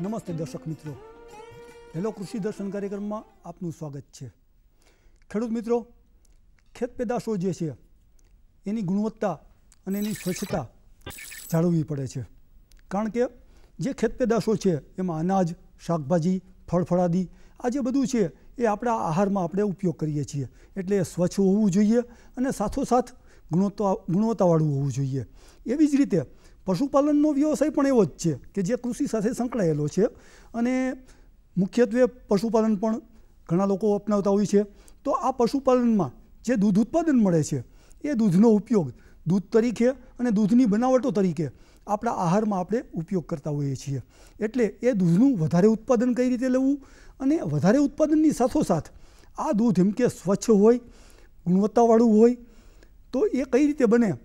નમસ્તે દર્શક મિત્રો હેલો કૃષિ દર્શન કાર્યક્રમમાં આપનું સ્વાગત છે ખેડૂત મિત્રો ખેત પેદાશો જે છે એની ગુણવત્તા અને એની સ્વચ્છતા જાળવવી પડે છે કારણ કે જે ખેત પેદાશો છે એમાં અનાજ શાકભાજી ફળફળાદી આ જે બધું છે એ આપણા આહારમાં આપણે ઉપયોગ કરીએ છીએ એટલે સ્વચ્છ હોવું જોઈએ અને સાથોસાથ ગુણવત્તા ગુણવત્તાવાળું હોવું જોઈએ એવી જ રીતે પશુપાલનનો વ્યવસાય પણ એવો જ છે કે જે કૃષિ સાથે સંકળાયેલો છે અને મુખ્યત્વે પશુપાલન પણ ઘણા લોકો અપનાવતા હોય છે તો આ પશુપાલનમાં જે દૂધ ઉત્પાદન મળે છે એ દૂધનો ઉપયોગ દૂધ તરીકે અને દૂધની બનાવટો તરીકે આપણા આહારમાં આપણે ઉપયોગ કરતા હોઈએ છીએ એટલે એ દૂધનું વધારે ઉત્પાદન કઈ રીતે લેવું અને વધારે ઉત્પાદનની સાથોસાથ આ દૂધ એમ કે સ્વચ્છ હોય ગુણવત્તાવાળું હોય તો એ કઈ રીતે બને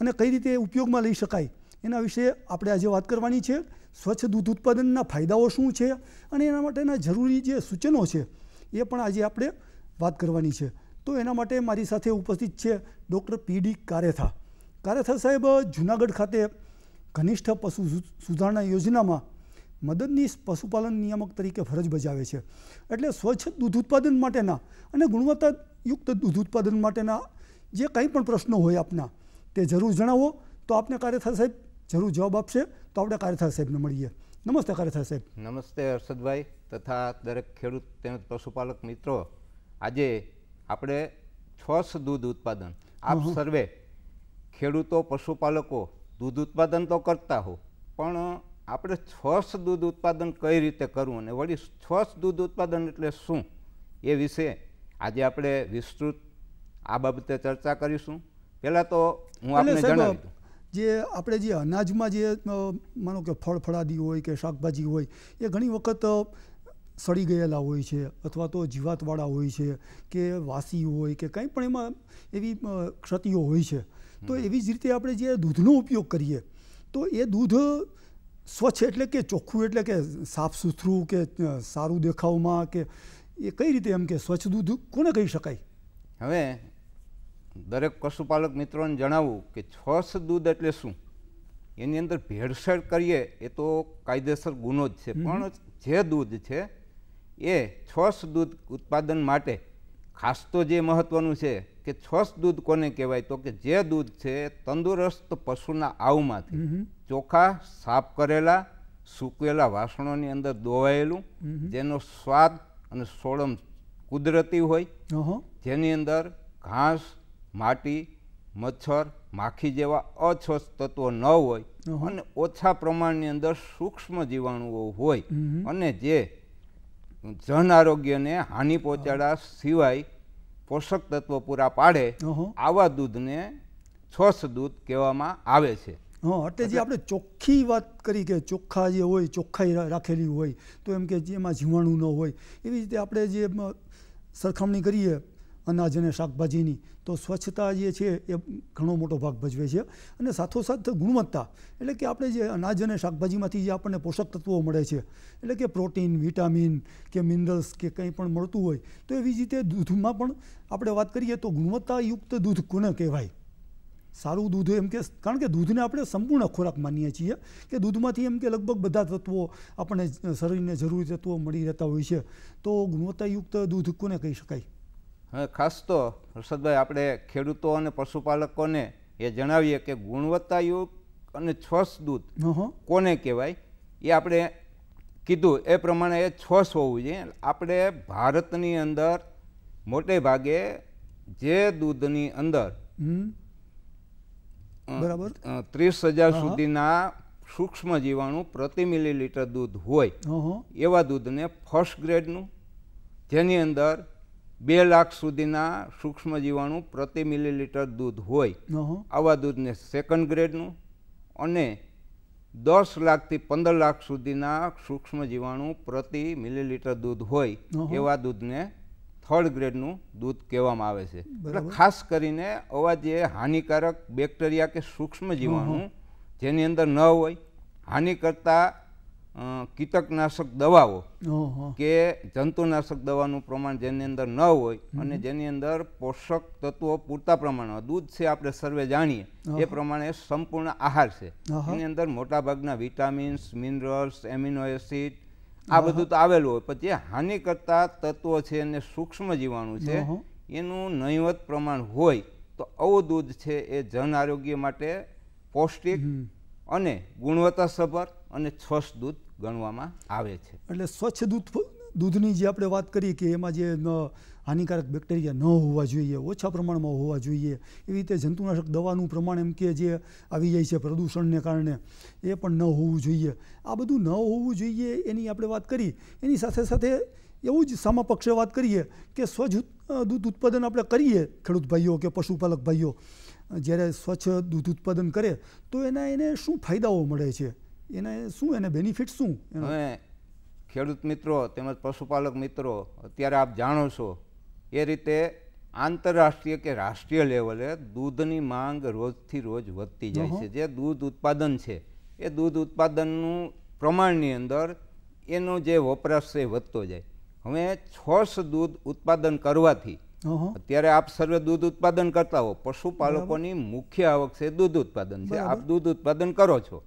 અને કઈ રીતે ઉપયોગમાં લઈ શકાય એના વિશે આપણે આજે વાત કરવાની છે સ્વચ્છ દૂધ ઉત્પાદનના ફાયદાઓ શું છે અને એના માટેના જરૂરી જે સૂચનો છે એ પણ આજે આપણે વાત કરવાની છે તો એના માટે મારી સાથે ઉપસ્થિત છે ડૉક્ટર પી ડી કારેથા કારેથા સાહેબ જુનાગઢ ખાતે કનિષ્ઠ પશુ સુધારણા યોજનામાં મદદનીશ પશુપાલન નિયામક તરીકે ફરજ બજાવે છે એટલે સ્વચ્છ દૂધ ઉત્પાદન માટેના અને ગુણવત્તાયુક્ત દૂધ ઉત્પાદન માટેના જે કંઈ પણ પ્રશ્નો હોય આપના તે જરૂર જણાવો તો આપને કાર્યથા સાહેબ જરૂર જવાબ આપશે તો આપણે કાર્યથા સાહેબને મળીએ નમસ્તે કાર્યથા સાહેબ નમસ્તે હર્ષદભાઈ તથા દરેક ખેડૂત તેમજ પશુપાલક મિત્રો આજે આપણે છ દૂધ ઉત્પાદન આપ સર્વે ખેડૂતો પશુપાલકો દૂધ ઉત્પાદન તો કરતા હો પણ આપણે છ દૂધ ઉત્પાદન કઈ રીતે કરવું અને વળી છ દૂધ ઉત્પાદન એટલે શું એ વિશે આજે આપણે વિસ્તૃત આ બાબતે ચર્ચા કરીશું પહેલાં તો હું આપને જણાવી દઉં જે આપણે જે અનાજમાં જે માનો કે ફળ ફળાદી હોય કે શાકભાજી હોય એ ઘણી વખત સડી ગયેલા હોય છે અથવા તો જીવાતવાળા હોય છે કે વાસી હોય કે કંઈ પણ એમાં એવી ક્ષતિઓ હોય છે તો એવી જ રીતે આપણે જે દૂધનો ઉપયોગ કરીએ તો એ દૂધ સ્વચ્છ એટલે કે ચોખ્ખું એટલે કે સાફ સુથરું કે સારું દેખાવમાં કે એ કઈ રીતે એમ કે સ્વચ્છ દૂધ કોને કહી શકાય હવે દરેક પશુપાલક મિત્રોને જણાવું કે છસ દૂધ એટલે શું એની અંદર ભેળસેળ કરીએ એ તો કાયદેસર ગુનો જ છે પણ જે દૂધ છે એ છસ દૂધ ઉત્પાદન માટે ખાસ તો જે મહત્ત્વનું છે કે છસ દૂધ કોને કહેવાય તો કે જે દૂધ છે તંદુરસ્ત પશુના આવમાંથી ચોખા સાફ કરેલા સૂકવેલા વાસણોની અંદર દોવાયેલું જેનો સ્વાદ અને સોળમ કુદરતી હોય જેની અંદર ઘાસ માટી મચ્છર માખી જેવા અસ્વસ્થ તત્વો ન હોય અને ઓછા પ્રમાણની અંદર સૂક્ષ્મ જીવાણુઓ હોય અને જે જન આરોગ્યને હાનિ પહોંચાડવા સિવાય પોષક તત્વો પૂરા પાડે આવા દૂધને સ્વચ્છ દૂધ કહેવામાં આવે છે હા એટલે જે આપણે ચોખ્ખી વાત કરી કે ચોખ્ખા જે હોય ચોખ્ખાઈ રાખેલી હોય તો એમ કે જેમાં જીવાણુ ન હોય એવી રીતે આપણે જે સરખામણી કરીએ અનાજ અને શાકભાજીની તો સ્વચ્છતા જે છે એ ઘણો મોટો ભાગ ભજવે છે અને સાથોસાથ ગુણવત્તા એટલે કે આપણે જે અનાજ અને શાકભાજીમાંથી જે આપણને પોષક તત્વો મળે છે એટલે કે પ્રોટીન વિટામિન કે મિનરલ્સ કે કંઈ પણ મળતું હોય તો એવી જ રીતે દૂધમાં પણ આપણે વાત કરીએ તો ગુણવત્તાયુક્ત દૂધ કોને કહેવાય સારું દૂધ એમ કે કારણ કે દૂધને આપણે સંપૂર્ણ ખોરાક માનીએ છીએ કે દૂધમાંથી એમ કે લગભગ બધા તત્વો આપણને શરીરને જરૂરી તત્વો મળી રહેતા હોય છે તો ગુણવત્તાયુક્ત દૂધ કોને કહી શકાય ખાસ તો હર્ષદભાઈ આપણે ખેડૂતો અને પશુપાલકોને એ જણાવીએ કે ગુણવત્તાયુક્ત અને છોસ દૂધ કોને કહેવાય એ આપણે કીધું એ પ્રમાણે એ છોસ હોવું જોઈએ આપણે ભારતની અંદર મોટે ભાગે જે દૂધની અંદર બરાબર ત્રીસ હજાર સુધીના સૂક્ષ્મ જીવાણુ પ્રતિ મિલીલીટર દૂધ હોય એવા દૂધને ફર્સ્ટ ગ્રેડનું જેની અંદર બે લાખ સુધીના સૂક્ષ્મ જીવાણુ પ્રતિ મિલીલીટર દૂધ હોય આવા દૂધને સેકન્ડ ગ્રેડનું અને દસ લાખથી પંદર લાખ સુધીના સૂક્ષ્મ જીવાણુ પ્રતિ મિલીલીટર દૂધ હોય એવા દૂધને થર્ડ ગ્રેડનું દૂધ કહેવામાં આવે છે ખાસ કરીને આવા જે હાનિકારક બેક્ટેરિયા કે સૂક્ષ્મ જીવાણુ જેની અંદર ન હોય હાનિ કરતા કીટકનાશક દવાઓ કે જંતુનાશક દવાનું પ્રમાણ જેની અંદર ન હોય અને જેની અંદર પોષક તત્વો પૂરતા પ્રમાણમાં દૂધ છે આપણે સર્વે જાણીએ એ પ્રમાણે સંપૂર્ણ આહાર છે એની અંદર મોટાભાગના વિટામિન્સ મિનરલ્સ એમિનો એસિડ આ બધું તો આવેલું હોય પણ જે હાનિ કરતા તત્વો છે અને સૂક્ષ્મ જીવાણુ છે એનું નહીવત પ્રમાણ હોય તો આવું દૂધ છે એ જન આરોગ્ય માટે પૌષ્ટિક અને ગુણવત્તાસભર અને સ્વચ્છ દૂધ ગણવામાં આવે છે એટલે સ્વચ્છ દૂધ દૂધની જે આપણે વાત કરીએ કે એમાં જે હાનિકારક બેક્ટેરિયા ન હોવા જોઈએ ઓછા પ્રમાણમાં હોવા જોઈએ એવી રીતે જંતુનાશક દવાનું પ્રમાણ એમ કે જે આવી જાય છે પ્રદૂષણને કારણે એ પણ ન હોવું જોઈએ આ બધું ન હોવું જોઈએ એની આપણે વાત કરી એની સાથે સાથે એવું જ સામાપક્ષે વાત કરીએ કે સ્વચ્છ દૂધ ઉત્પાદન આપણે કરીએ ખેડૂત ભાઈઓ કે પશુપાલક ભાઈઓ જ્યારે સ્વચ્છ દૂધ ઉત્પાદન કરે તો એના એને શું ફાયદાઓ મળે છે એને શું એને બેનિફિટ શું હવે ખેડૂત મિત્રો તેમજ પશુપાલક મિત્રો અત્યારે આપ જાણો છો એ રીતે આંતરરાષ્ટ્રીય કે રાષ્ટ્રીય લેવલે દૂધની માંગ રોજથી રોજ વધતી જાય છે જે દૂધ ઉત્પાદન છે એ દૂધ ઉત્પાદનનું પ્રમાણની અંદર એનો જે વપરાશ છે એ વધતો જાય હવે છોસ દૂધ ઉત્પાદન કરવાથી અત્યારે આપ સર્વે દૂધ ઉત્પાદન કરતા હો પશુપાલકોની મુખ્ય આવક છે દૂધ ઉત્પાદન છે આપ દૂધ ઉત્પાદન કરો છો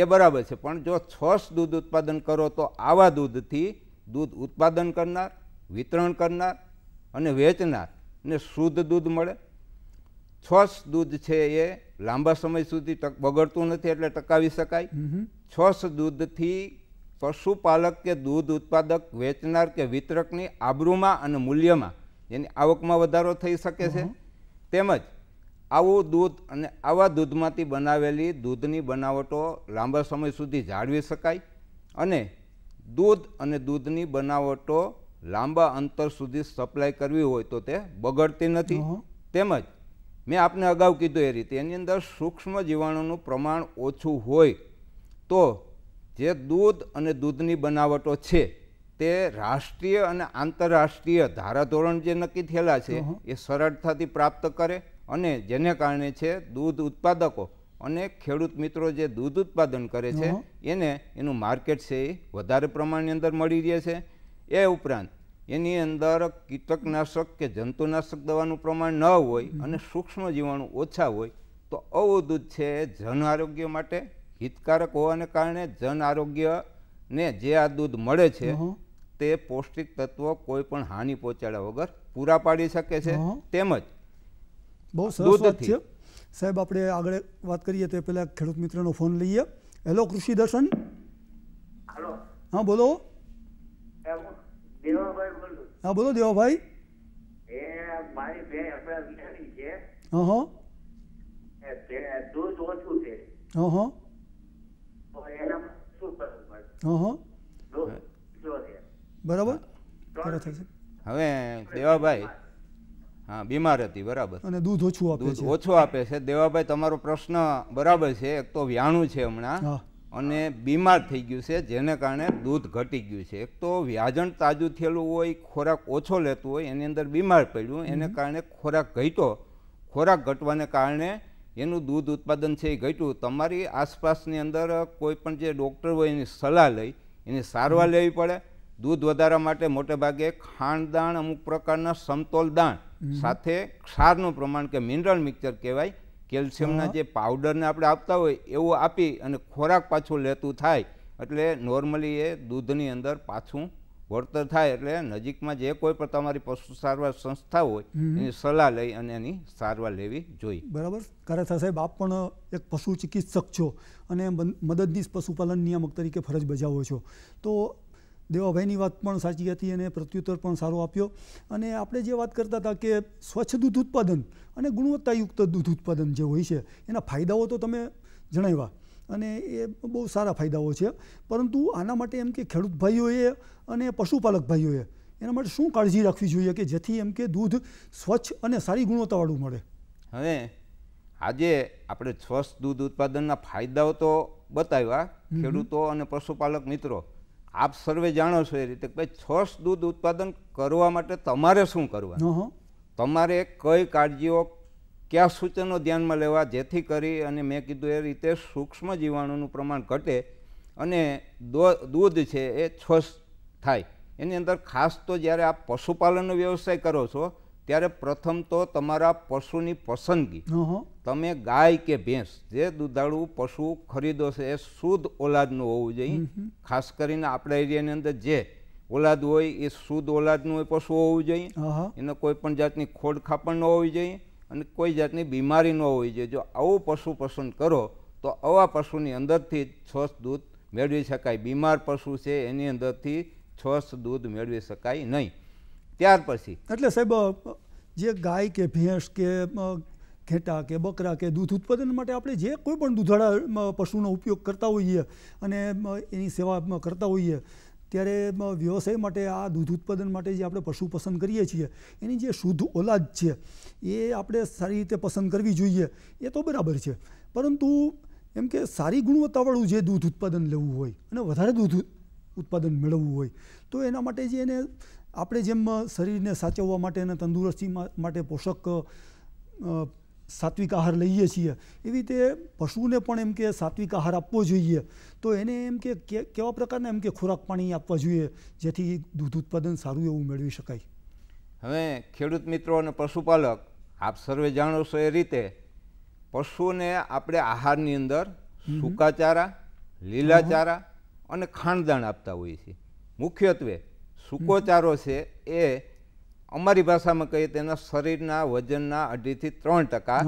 એ બરાબર છે પણ જો છસ દૂધ ઉત્પાદન કરો તો આવા દૂધથી દૂધ ઉત્પાદન કરનાર વિતરણ કરનાર અને વેચનાર ને શુદ્ધ દૂધ મળે છસ દૂધ છે એ લાંબા સમય સુધી બગડતું નથી એટલે ટકાવી શકાય છસ દૂધથી પશુપાલક કે દૂધ ઉત્પાદક વેચનાર કે વિતરકની આબરૂમાં અને મૂલ્યમાં એની આવકમાં વધારો થઈ શકે છે તેમજ આવું દૂધ અને આવા દૂધમાંથી બનાવેલી દૂધની બનાવટો લાંબા સમય સુધી જાળવી શકાય અને દૂધ અને દૂધની બનાવટો લાંબા અંતર સુધી સપ્લાય કરવી હોય તો તે બગડતી નથી તેમજ મેં આપને અગાઉ કીધું એ રીતે એની અંદર સૂક્ષ્મ જીવાણુનું પ્રમાણ ઓછું હોય તો જે દૂધ અને દૂધની બનાવટો છે તે રાષ્ટ્રીય અને આંતરરાષ્ટ્રીય ધારાધોરણ જે નક્કી થયેલા છે એ સરળતાથી પ્રાપ્ત કરે અને જેને કારણે છે દૂધ ઉત્પાદકો અને ખેડૂત મિત્રો જે દૂધ ઉત્પાદન કરે છે એને એનું માર્કેટ છે એ વધારે પ્રમાણની અંદર મળી રહે છે એ ઉપરાંત એની અંદર કીટકનાશક કે જંતુનાશક દવાનું પ્રમાણ ન હોય અને સૂક્ષ્મ જીવાણુ ઓછા હોય તો આવું દૂધ છે જન આરોગ્ય માટે હિતકારક હોવાને કારણે જન આરોગ્યને જે આ દૂધ મળે છે તે પૌષ્ટિક તત્વો કોઈ પણ હાનિ પહોંચાડ્યા વગર પૂરા પાડી શકે છે તેમજ બહુ સરસ વાત છે સાહેબ આપણે આગળ વાત કરીએ તો પહેલા ખેડૂત મિત્રનો ફોન લઈએ હેલો કૃષિ દર્શન હેલો હા બોલો હા બોલો દેવાભાઈ હા હા દૂધ ઓછું છે હા હા બરાબર હવે દેવાભાઈ હા બીમાર હતી બરાબર અને દૂધ ઓછું આપે દૂધ ઓછું આપે છે દેવાભાઈ તમારો પ્રશ્ન બરાબર છે એક તો વ્યાણું છે હમણાં અને બીમાર થઈ ગયું છે જેને કારણે દૂધ ઘટી ગયું છે એક તો વ્યાજણ તાજું થયેલું હોય ખોરાક ઓછો લેતું હોય એની અંદર બીમાર પડ્યું એને કારણે ખોરાક ઘટ્યો ખોરાક ઘટવાને કારણે એનું દૂધ ઉત્પાદન છે એ ઘટ્યું તમારી આસપાસની અંદર કોઈ પણ જે ડૉક્ટર હોય એની સલાહ લઈ એની સારવાર લેવી પડે દૂધ વધારવા માટે મોટે ભાગે ખાંડદાણ અમુક પ્રકારના સમતોલ દાણ સાથે ક્ષારનું પ્રમાણ કે મિનરલ મિક્સર કહેવાય કેલ્શિયમના જે પાવડરને આપણે આપતા હોય એવું આપી અને ખોરાક પાછું લેતું થાય એટલે નોર્મલી એ દૂધની અંદર પાછું વળતર થાય એટલે નજીકમાં જે કોઈ પણ તમારી પશુ સારવાર સંસ્થા હોય એની સલાહ લઈ અને એની સારવાર લેવી જોઈએ બરાબર ખરેખર સાહેબ આપ પણ એક પશુ ચિકિત્સક છો અને મદદનીશ પશુપાલન નિયામક તરીકે ફરજ બજાવો છો તો દેવાભાઈની વાત પણ સાચી હતી અને પ્રત્યુત્તર પણ સારો આપ્યો અને આપણે જે વાત કરતા હતા કે સ્વચ્છ દૂધ ઉત્પાદન અને ગુણવત્તાયુક્ત દૂધ ઉત્પાદન જે હોય છે એના ફાયદાઓ તો તમે જણાવ્યા અને એ બહુ સારા ફાયદાઓ છે પરંતુ આના માટે એમ કે ખેડૂત ભાઈઓએ અને પશુપાલક ભાઈઓએ એના માટે શું કાળજી રાખવી જોઈએ કે જેથી એમ કે દૂધ સ્વચ્છ અને સારી ગુણવત્તાવાળું મળે હવે આજે આપણે સ્વચ્છ દૂધ ઉત્પાદનના ફાયદાઓ તો બતાવ્યા ખેડૂતો અને પશુપાલક મિત્રો આપ સર્વે જાણો છો એ રીતે ભાઈ છોસ દૂધ ઉત્પાદન કરવા માટે તમારે શું કરવાનું તમારે કઈ કાળજીઓ કયા સૂચનો ધ્યાનમાં લેવા જેથી કરી અને મેં કીધું એ રીતે સૂક્ષ્મ જીવાણુનું પ્રમાણ ઘટે અને દૂધ છે એ છોસ થાય એની અંદર ખાસ તો જ્યારે આપ પશુપાલનનો વ્યવસાય કરો છો ત્યારે પ્રથમ તો તમારા પશુની પસંદગી તમે ગાય કે ભેંસ જે દુધાળુ પશુ ખરીદો છે એ શુદ્ધ ઓલાદનું હોવું જોઈએ ખાસ કરીને આપણા એરિયાની અંદર જે ઓલાદ હોય એ શુદ્ધ ઓલાદનું હોય પશુ હોવું જોઈએ એને કોઈ પણ જાતની ખોડખાપણ ન હોવી જોઈએ અને કોઈ જાતની બીમારી ન હોવી જોઈએ જો આવું પશુ પસંદ કરો તો આવા પશુની અંદરથી સ્વસ્થ દૂધ મેળવી શકાય બીમાર પશુ છે એની અંદરથી સ્વસ્થ દૂધ મેળવી શકાય નહીં ત્યાર પછી એટલે સાહેબ જે ગાય કે ભેંસ કે ઘેટા કે બકરા કે દૂધ ઉત્પાદન માટે આપણે જે કોઈ પણ દૂધાળા પશુનો ઉપયોગ કરતા હોઈએ અને એની સેવા કરતા હોઈએ ત્યારે વ્યવસાય માટે આ દૂધ ઉત્પાદન માટે જે આપણે પશુ પસંદ કરીએ છીએ એની જે શુદ્ધ ઓલાદ છે એ આપણે સારી રીતે પસંદ કરવી જોઈએ એ તો બરાબર છે પરંતુ એમ કે સારી ગુણવત્તાવાળું જે દૂધ ઉત્પાદન લેવું હોય અને વધારે દૂધ ઉત્પાદન મેળવવું હોય તો એના માટે જે એને આપણે જેમ શરીરને સાચવવા માટે અને તંદુરસ્તી માટે પોષક સાત્વિક આહાર લઈએ છીએ એવી રીતે પશુને પણ એમ કે સાત્વિક આહાર આપવો જોઈએ તો એને એમ કે કેવા પ્રકારના એમ કે ખોરાક પાણી આપવા જોઈએ જેથી દૂધ ઉત્પાદન સારું એવું મેળવી શકાય હવે ખેડૂત મિત્રો અને પશુપાલક આપ સર્વે જાણો છો એ રીતે પશુને આપણે આહારની અંદર સૂકા ચારા લીલા ચારા અને ખાણદાણ આપતા હોઈએ છીએ મુખ્યત્વે સુકોચારો છે એ અમારી ભાષામાં કહીએ તેના શરીરના વજનના અઢીથી ત્રણ ટકા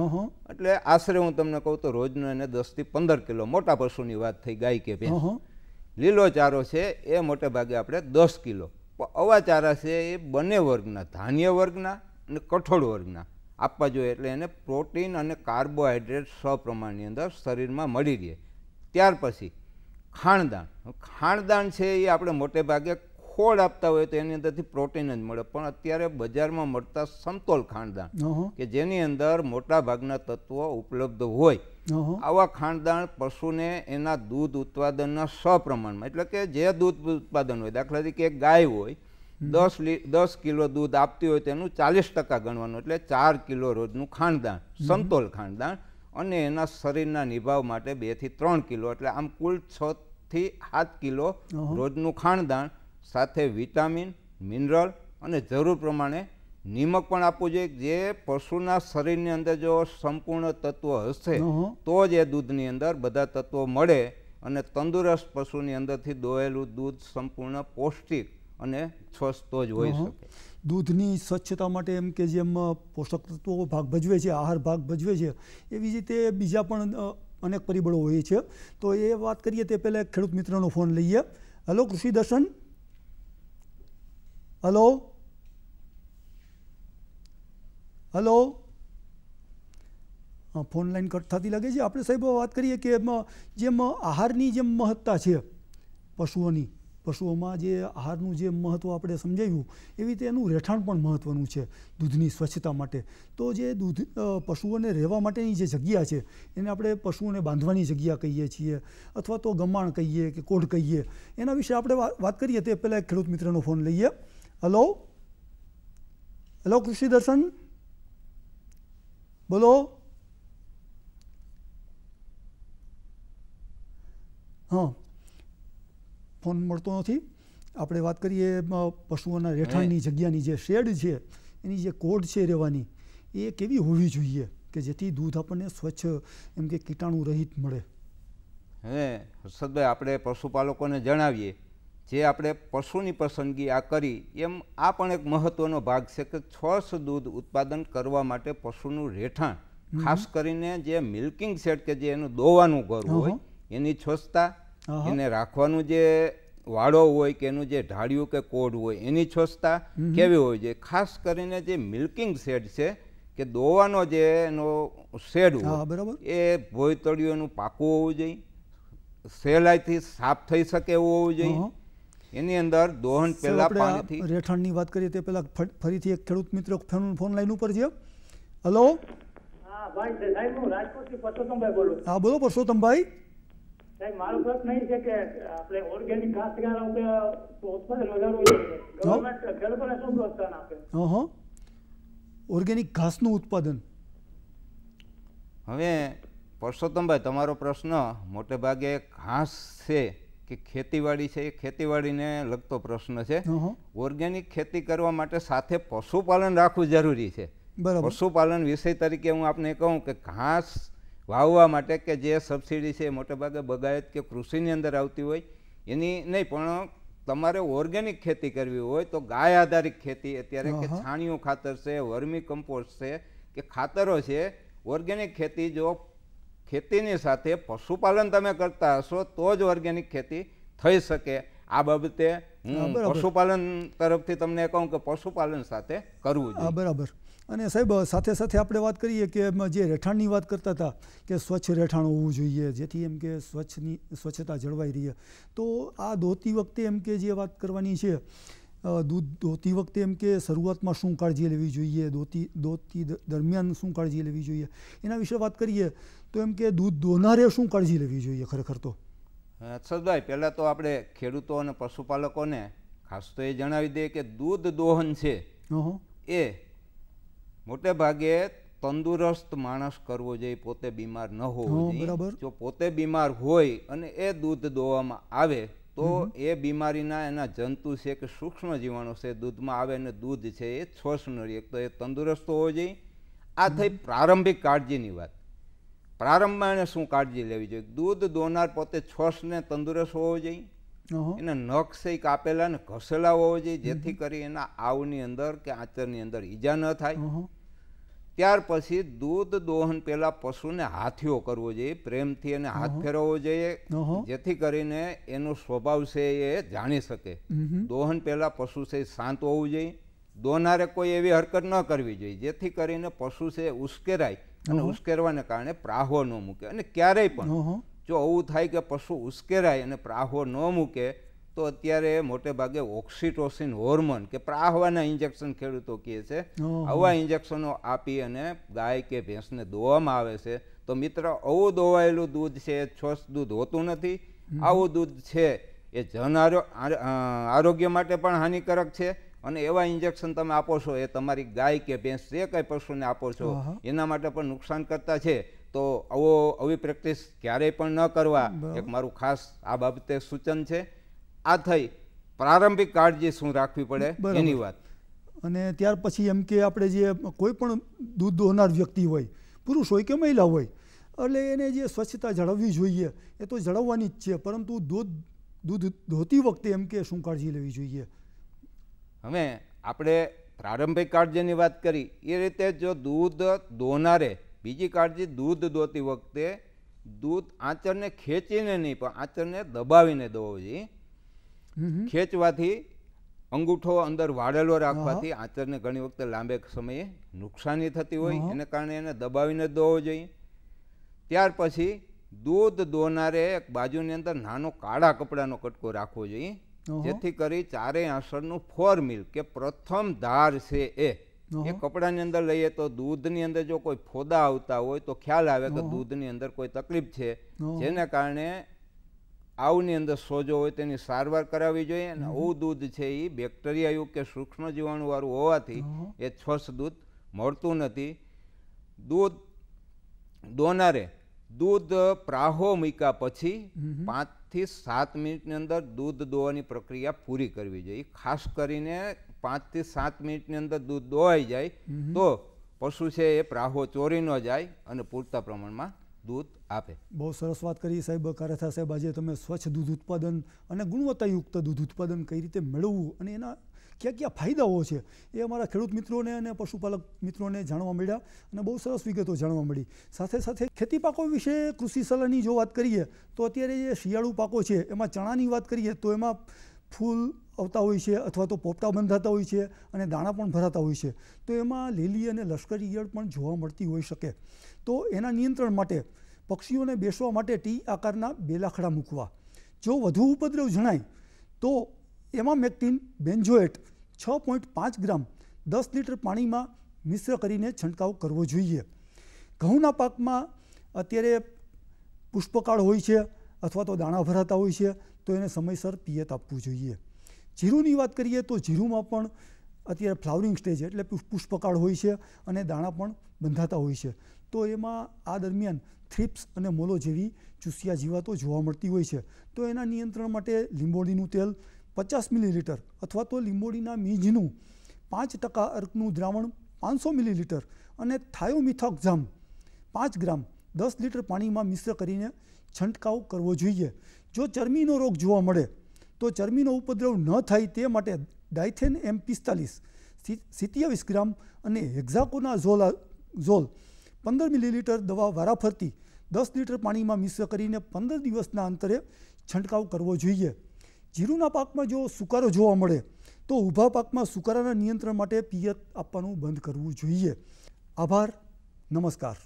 એટલે આશરે હું તમને કહું તો રોજનો એને દસથી પંદર કિલો મોટા પશુની વાત થઈ ગાય કે ભેંસ લીલો ચારો છે એ મોટે ભાગે આપણે દસ કિલો અવા ચારા છે એ બંને વર્ગના ધાન્ય વર્ગના અને કઠોળ વર્ગના આપવા જોઈએ એટલે એને પ્રોટીન અને કાર્બોહાઈડ્રેટ સપ્રમાણની અંદર શરીરમાં મળી રહે ત્યાર પછી ખાણદાણ ખાણદાણ છે એ આપણે મોટે ભાગે ખોળ આપતા હોય તો એની અંદરથી પ્રોટીન જ મળે પણ અત્યારે બજારમાં મળતા સમતોલ ખાંડદાણ કે જેની અંદર મોટા ભાગના તત્વો ઉપલબ્ધ હોય આવા ખાંડદાણ પશુને એના દૂધ ઉત્પાદનના સપ્રમાણમાં એટલે કે જે દૂધ ઉત્પાદન હોય દાખલા તરીકે ગાય હોય દસ દસ કિલો દૂધ આપતી હોય તેનું ચાલીસ ટકા ગણવાનું એટલે ચાર કિલો રોજનું ખાંડદાણ સમતોલ ખાંડદાણ અને એના શરીરના નિભાવ માટે બેથી ત્રણ કિલો એટલે આમ કુલ છથી સાત કિલો રોજનું ખાણદાણ સાથે વિટામિન મિનરલ અને જરૂર પ્રમાણે નિમક પણ આપવું જોઈએ જે પશુના શરીરની અંદર જો સંપૂર્ણ તત્વ હશે તો જ એ દૂધની અંદર બધા તત્વો મળે અને તંદુરસ્ત પશુની અંદરથી દોયેલું દૂધ સંપૂર્ણ પૌષ્ટિક અને સ્વસ્થ જ હોય શકે દૂધની સ્વચ્છતા માટે એમ કે જેમ પોષક તત્વો ભાગ ભજવે છે આહાર ભાગ ભજવે છે એવી જ રીતે બીજા પણ અનેક પરિબળો હોય છે તો એ વાત કરીએ તે પહેલાં ખેડૂત મિત્રનો ફોન લઈએ hello Krishi Darshan hello hello હા ફોન લાઈન કટ થતી લાગે છે આપણે સાહેબ વાત કરીએ કે જેમ આહારની જેમ મહત્તા છે પશુઓની પશુઓમાં જે આહારનું જે મહત્ત્વ આપણે સમજાવ્યું એવી રીતે એનું રહેઠાણ પણ મહત્ત્વનું છે દૂધની સ્વચ્છતા માટે તો જે દૂધ પશુઓને રહેવા માટેની જે જગ્યા છે એને આપણે પશુઓને બાંધવાની જગ્યા કહીએ છીએ અથવા તો ગમાણ કહીએ કે કોઢ કહીએ એના વિશે આપણે વાત કરીએ તે પહેલાં ખેડૂત મિત્રનો ફોન લઈએ હલો હલો કૃષિ દર્શન બોલો હં ફોન મળતો નથી આપણે વાત કરીએ પશુઓના રહેઠાણની જગ્યાની જે શેડ છે એની જે કોડ છે રહેવાની એ કેવી હોવી જોઈએ કે જેથી દૂધ આપણને સ્વચ્છ એમ કે કીટાણુ રહિત મળે હે હર્ષદભાઈ આપણે પશુપાલકોને જણાવીએ જે આપણે પશુની પસંદગી આ કરી એમ આ પણ એક મહત્વનો ભાગ છે કે છોસ દૂધ ઉત્પાદન કરવા માટે પશુનું રહેઠાણ ખાસ કરીને જે મિલ્કિંગ સેટ કે જે એનું દોવાનું ઘર હોય એની છોસતા એને રાખવાનું જે વાળો હોય કે એનું જે ઢાળિયું કે કોડ હોય એની છોસતા કેવી હોય છે ખાસ કરીને જે મિલ્કિંગ સેટ છે કે દોવાનો જે એનો શેડ હોય બરાબર એ ભોયતળિયું એનું પાકું હોવું જોઈએ સહેલાઈથી સાફ થઈ શકે એવું હોવું જોઈએ એની અંદર દોહન પહેલા પાણીથી રેઠણની વાત કરીએ તે પહેલા ફરીથી એક ખેડૂત મિત્ર ફોન લાઈન ઉપર છે હલો હા બોલો પરસોત્તમભાઈ સાહેબ મારો પ્રશ્ન એ છે કે આપણે ઓર્ગેનિક ઘાસ ઉત્પાદન વધારવું જોઈએ ગવર્મેન્ટ ખેડૂતોને શું પ્રોત્સાહન આપે હા ઓર્ગેનિક ઘાસનું ઉત્પાદન હવે પરસોત્તમભાઈ તમારો પ્રશ્ન મોટે ભાગે ઘાસ છે કે ખેતીવાડી છે એ ખેતીવાડીને લગતો પ્રશ્ન છે ઓર્ગેનિક ખેતી કરવા માટે સાથે પશુપાલન રાખવું જરૂરી છે પશુપાલન વિષય તરીકે હું આપને કહું કે ઘાસ વાવવા માટે કે જે સબસિડી છે મોટે ભાગે બગાયત કે કૃષિની અંદર આવતી હોય એની નહીં પણ તમારે ઓર્ગેનિક ખેતી કરવી હોય તો ગાય આધારિત ખેતી અત્યારે કે છાણિયું ખાતર છે વર્મી કમ્પોસ્ટ છે કે ખાતરો છે ઓર્ગેનિક ખેતી જો ખેતીની સાથે પશુપાલન તમે કરતા હશો તો જ ઓર્ગેનિક ખેતી થઈ શકે આ બાબતે પશુપાલન તરફથી તમને કહું કે પશુપાલન સાથે કરવું જોઈએ બરાબર અને સાહેબ સાથે સાથે આપણે વાત કરીએ કે જે રહેઠાણની વાત કરતા હતા કે સ્વચ્છ રહેઠાણ હોવું જોઈએ જેથી એમ કે સ્વચ્છની સ્વચ્છતા જળવાઈ રહે તો આ ધોતી વખતે એમ કે જે વાત કરવાની છે દૂધ દોતી વખતે એમ કે શરૂઆતમાં શું કાળજી લેવી જોઈએ દોતી દોતી દરમિયાન શું કાળજી લેવી જોઈએ એના વિશે વાત કરીએ તો એમ કે દૂધ ધોનારે શું કાળજી લેવી જોઈએ ખરેખર તો હર્ષદભાઈ પહેલાં તો આપણે ખેડૂતો અને પશુપાલકોને ખાસ તો એ જણાવી દઈએ કે દૂધ દોહન છે એ મોટે ભાગે તંદુરસ્ત માણસ કરવો જોઈએ પોતે બીમાર ન હોવો જોઈએ જો પોતે બીમાર હોય અને એ દૂધ દોવામાં આવે તો એ બીમારીના એના જંતુ છે કે સૂક્ષ્મ જીવાણુ છે દૂધમાં આવે ને દૂધ છે એ શોષણ એક તો એ તંદુરસ્ત હોવો જોઈએ આ થઈ પ્રારંભિક કાળજીની વાત પ્રારંભમાં એને શું કાળજી લેવી જોઈએ દૂધ દોનાર પોતે છોસને તંદુરસ્ત હોવો જોઈએ એને નખ છે કાપેલા ને ઘસેલા હોવો જોઈએ જેથી કરી એના આવની અંદર કે આંચરની અંદર ઈજા ન થાય ત્યાર પછી દૂધ દોહન પહેલા પશુને હાથીઓ કરવો જોઈએ પ્રેમથી એને હાથ ફેરવવો જોઈએ જેથી કરીને એનો સ્વભાવ છે એ જાણી શકે દોહન પહેલા પશુ છે શાંત હોવું જોઈએ દોનારે કોઈ એવી હરકત ન કરવી જોઈએ જેથી કરીને પશુ છે ઉશ્કેરાય અને ઉશ્કેરવાને કારણે પ્રાહો ન મૂકે અને ક્યારેય પણ જો આવું થાય કે પશુ ઉશ્કેરાય અને પ્રાહો ન મૂકે તો અત્યારે મોટે ભાગે ઓક્સિટોસિન હોર્મોન કે પ્રાહવાના ઇન્જેક્શન ખેડૂતો કહે છે આવા ઇન્જેક્શનો આપી અને ગાય કે ભેંસને દોવામાં આવે છે તો મિત્ર આવું દોવાયેલું દૂધ છે છોસ દૂધ હોતું નથી આવું દૂધ છે એ જન આરોગ્ય માટે પણ હાનિકારક છે અને એવા ઇન્જેક્શન તમે આપો છો એ તમારી ગાય કે ભેંસ જે કંઈ પશુને આપો છો એના માટે પણ નુકસાન કરતા છે તો આવો આવી પ્રેક્ટિસ ક્યારેય પણ ન કરવા એક મારું ખાસ આ બાબતે સૂચન છે આ થઈ પ્રારંભિક કાળજી શું રાખવી પડે એની વાત અને ત્યાર પછી એમ કે આપણે જે કોઈ પણ દૂધ દોહનાર વ્યક્તિ હોય પુરુષ હોય કે મહિલા હોય એટલે એને જે સ્વચ્છતા જળવવી જોઈએ એ તો જળવવાની જ છે પરંતુ દૂધ દૂધ ધોતી વખતે એમ કે શું કાળજી લેવી જોઈએ હવે આપણે પ્રારંભિક કાળજીની વાત કરી એ રીતે જો દૂધ દોનારે બીજી કાળજી દૂધ દોતી વખતે દૂધ આંચરને ખેંચીને નહીં પણ આંચરને દબાવીને દોવો જોઈએ ખેંચવાથી અંગૂઠો અંદર વાળેલો રાખવાથી આંચરને ઘણી વખત લાંબે સમયે નુકસાની થતી હોય એને કારણે એને દબાવીને દોવો જોઈએ ત્યાર પછી દૂધ દોનારે એક બાજુની અંદર નાનો કાળા કપડાનો કટકો રાખવો જોઈએ જેથી કરી ચારેય આસળનું ફોર મિલ કે પ્રથમ ધાર છે એ એ કપડાની અંદર લઈએ તો દૂધની અંદર જો કોઈ ફોદા આવતા હોય તો ખ્યાલ આવે કે દૂધની અંદર કોઈ તકલીફ છે જેને કારણે આવની અંદર સોજો હોય તેની સારવાર કરાવવી જોઈએ અને આવું દૂધ છે એ બેક્ટેરિયાયુક્ત કે સૂક્ષ્મ જીવાણુવાળું હોવાથી એ સ્વચ્છ દૂધ મળતું નથી દૂધ દોનારે દૂધ પ્રાહો મૂક્યા પછી પાંચથી સાત મિનિટની અંદર દૂધ દોવાની પ્રક્રિયા પૂરી કરવી જોઈએ ખાસ કરીને પાંચથી સાત મિનિટની અંદર દૂધ દોવાઈ જાય તો પશુ છે એ પ્રાહો ચોરી ન જાય અને પૂરતા પ્રમાણમાં દૂધ આપે બહુ સરસ વાત કરી સાહેબ કારથા સાહેબ આજે તમે સ્વચ્છ દૂધ ઉત્પાદન અને ગુણવત્તાયુક્ત દૂધ ઉત્પાદન કઈ રીતે મેળવવું અને એના ક્યાં ક્યાં ફાયદાઓ છે એ અમારા ખેડૂત મિત્રોને અને પશુપાલક મિત્રોને જાણવા મળ્યા અને બહુ સરસ વિગતો જાણવા મળી સાથે સાથે ખેતી પાકો વિશે કૃષિ સલાહની જો વાત કરીએ તો અત્યારે જે શિયાળુ પાકો છે એમાં ચણાની વાત કરીએ તો એમાં ફૂલ આવતા હોય છે અથવા તો પોપટા બંધાતા હોય છે અને દાણા પણ ભરાતા હોય છે તો એમાં લીલી અને લશ્કરી ઈયળ પણ જોવા મળતી હોઈ શકે તો એના નિયંત્રણ માટે પક્ષીઓને બેસવા માટે ટી આકારના બેલાખડા મૂકવા જો વધુ ઉપદ્રવ જણાય તો એમાં મેક્ટિન બેન્ઝોએટ છ પોઈન્ટ પાંચ ગ્રામ દસ લીટર પાણીમાં મિશ્ર કરીને છંટકાવ કરવો જોઈએ ઘઉંના પાકમાં અત્યારે પુષ્પકાળ હોય છે અથવા તો દાણા ભરાતા હોય છે તો એને સમયસર પિયત આપવું જોઈએ જીરુંની વાત કરીએ તો જીરુંમાં પણ અત્યારે ફ્લાવરિંગ સ્ટેજ એટલે પુષ્પકાળ હોય છે અને દાણા પણ બંધાતા હોય છે તો એમાં આ દરમિયાન થ્રિપ્સ અને મોલો જેવી ચૂસિયા જીવાતો જોવા મળતી હોય છે તો એના નિયંત્રણ માટે લીંબોડીનું તેલ પચાસ મિલીલીટર અથવા તો લીંબોડીના મીજનું પાંચ ટકા અર્કનું દ્રાવણ પાંચસો મિલીલીટર અને થાયોમિથોક્ઝામ પાંચ ગ્રામ દસ લીટર પાણીમાં મિશ્ર કરીને છંટકાવ કરવો જોઈએ જો ચરમીનો રોગ જોવા મળે તો ચરમીનો ઉપદ્રવ ન થાય તે માટે ડાયથેન એમ પિસ્તાલીસ સિત્યાવીસ ગ્રામ અને હેક્ઝાકોના ઝોલ ઝોલ પંદર મિલીલીટર દવા વારાફરતી દસ લીટર પાણીમાં મિશ્ર કરીને પંદર દિવસના અંતરે છંટકાવ કરવો જોઈએ જીરુના પાકમાં જો સુકારો જોવા મળે તો ઊભા પાકમાં સુકારાના નિયંત્રણ માટે પિયત આપવાનું બંધ કરવું જોઈએ આભાર નમસ્કાર